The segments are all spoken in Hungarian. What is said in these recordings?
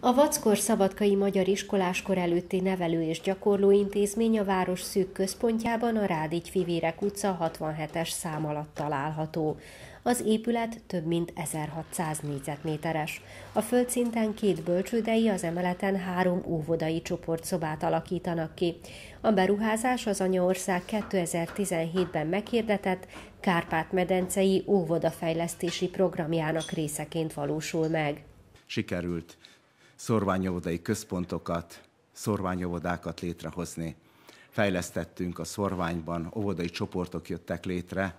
A Vackor Szabadkai Magyar Iskoláskor előtti nevelő és gyakorló intézmény a város szűk központjában a Rádigy Fivérek utca 67-es szám alatt található. Az épület több mint 1600 négyzetméteres. A földszinten két bölcsődei, az emeleten három óvodai csoportszobát alakítanak ki. A beruházás az anyaország 2017-ben meghirdetett Kárpát-medencei óvodafejlesztési programjának részeként valósul meg. Sikerült szorványóvodai központokat, szorványóvodákat létrehozni. Fejlesztettünk a szorványban, óvodai csoportok jöttek létre,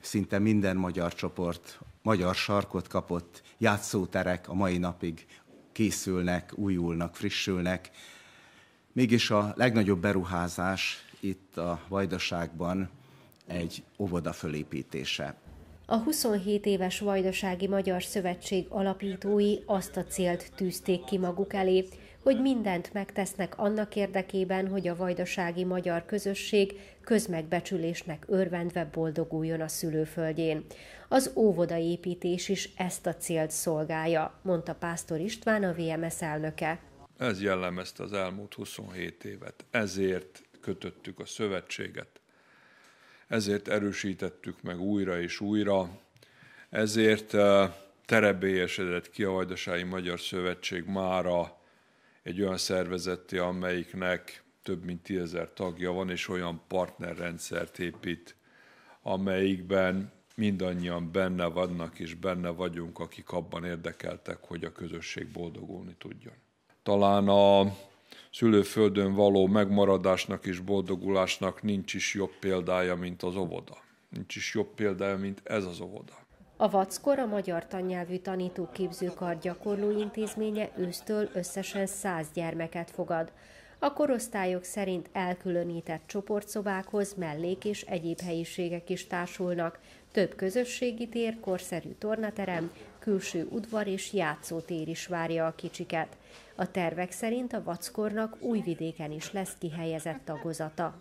szinte minden magyar csoport magyar sarkot kapott, játszóterek a mai napig készülnek, újulnak, frissülnek. Mégis a legnagyobb beruházás itt a Vajdaságban egy óvoda fölépítése. A 27 éves Vajdasági Magyar Szövetség alapítói azt a célt tűzték ki maguk elé, hogy mindent megtesznek annak érdekében, hogy a vajdasági magyar közösség közmegbecsülésnek örvendve boldoguljon a szülőföldjén. Az óvodaépítés is ezt a célt szolgálja, mondta Pásztor István, a VMS elnöke. Ez jellemezte az elmúlt 27 évet. Ezért kötöttük a szövetséget ezért erősítettük meg újra és újra, ezért eh, terebélyesedett ki a Vajdasági Magyar Szövetség mára egy olyan szervezeti, amelyiknek több mint tízezer tagja van, és olyan partnerrendszert épít, amelyikben mindannyian benne vannak és benne vagyunk, akik abban érdekeltek, hogy a közösség boldogulni tudjon. Talán a szülőföldön való megmaradásnak és boldogulásnak nincs is jobb példája, mint az óvoda. Nincs is jobb példája, mint ez az óvoda. A Vackor a Magyar Tannyelvű Tanítóképzőkar gyakorló intézménye ősztől összesen 100 gyermeket fogad. A korosztályok szerint elkülönített csoportszobákhoz mellék és egyéb helyiségek is társulnak, több közösségi tér, korszerű tornaterem, külső udvar és játszótér is várja a kicsiket. A tervek szerint a vackornak újvidéken is lesz kihelyezett tagozata.